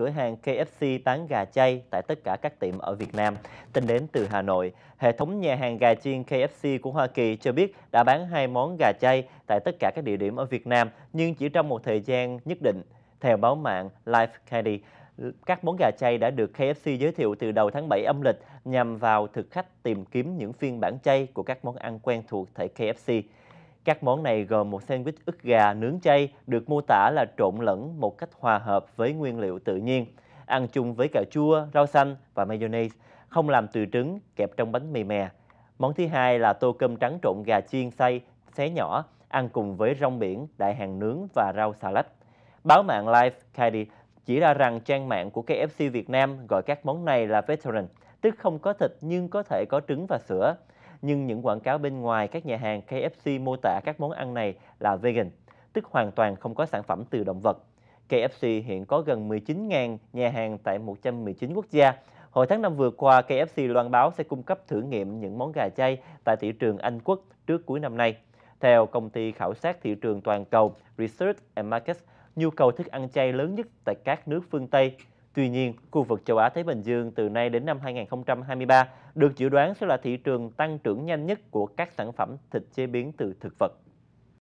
cửa hàng KFC bán gà chay tại tất cả các tiệm ở Việt Nam. Tính đến từ Hà Nội, hệ thống nhà hàng gà chiên KFC của Hoa Kỳ cho biết đã bán hai món gà chay tại tất cả các địa điểm ở Việt Nam, nhưng chỉ trong một thời gian nhất định. Theo báo mạng Life Candy, các món gà chay đã được KFC giới thiệu từ đầu tháng 7 âm lịch nhằm vào thực khách tìm kiếm những phiên bản chay của các món ăn quen thuộc tại KFC. Các món này gồm một sandwich ức gà nướng chay được mô tả là trộn lẫn một cách hòa hợp với nguyên liệu tự nhiên, ăn chung với cà chua, rau xanh và mayonnaise, không làm từ trứng, kẹp trong bánh mì mè. Món thứ hai là tô cơm trắng trộn gà chiên xay, xé nhỏ, ăn cùng với rong biển, đại hàng nướng và rau xà lách. Báo mạng Life Caddy chỉ ra rằng trang mạng của KFC Việt Nam gọi các món này là veteran, tức không có thịt nhưng có thể có trứng và sữa nhưng những quảng cáo bên ngoài các nhà hàng KFC mô tả các món ăn này là vegan, tức hoàn toàn không có sản phẩm từ động vật. KFC hiện có gần 19.000 nhà hàng tại 119 quốc gia. Hồi tháng 5 vừa qua, KFC loan báo sẽ cung cấp thử nghiệm những món gà chay tại thị trường Anh Quốc trước cuối năm nay. Theo công ty khảo sát thị trường toàn cầu Research and Markets, nhu cầu thức ăn chay lớn nhất tại các nước phương Tây Tuy nhiên, khu vực châu Á-Thái Bình Dương từ nay đến năm 2023 được dự đoán sẽ là thị trường tăng trưởng nhanh nhất của các sản phẩm thịt chế biến từ thực vật.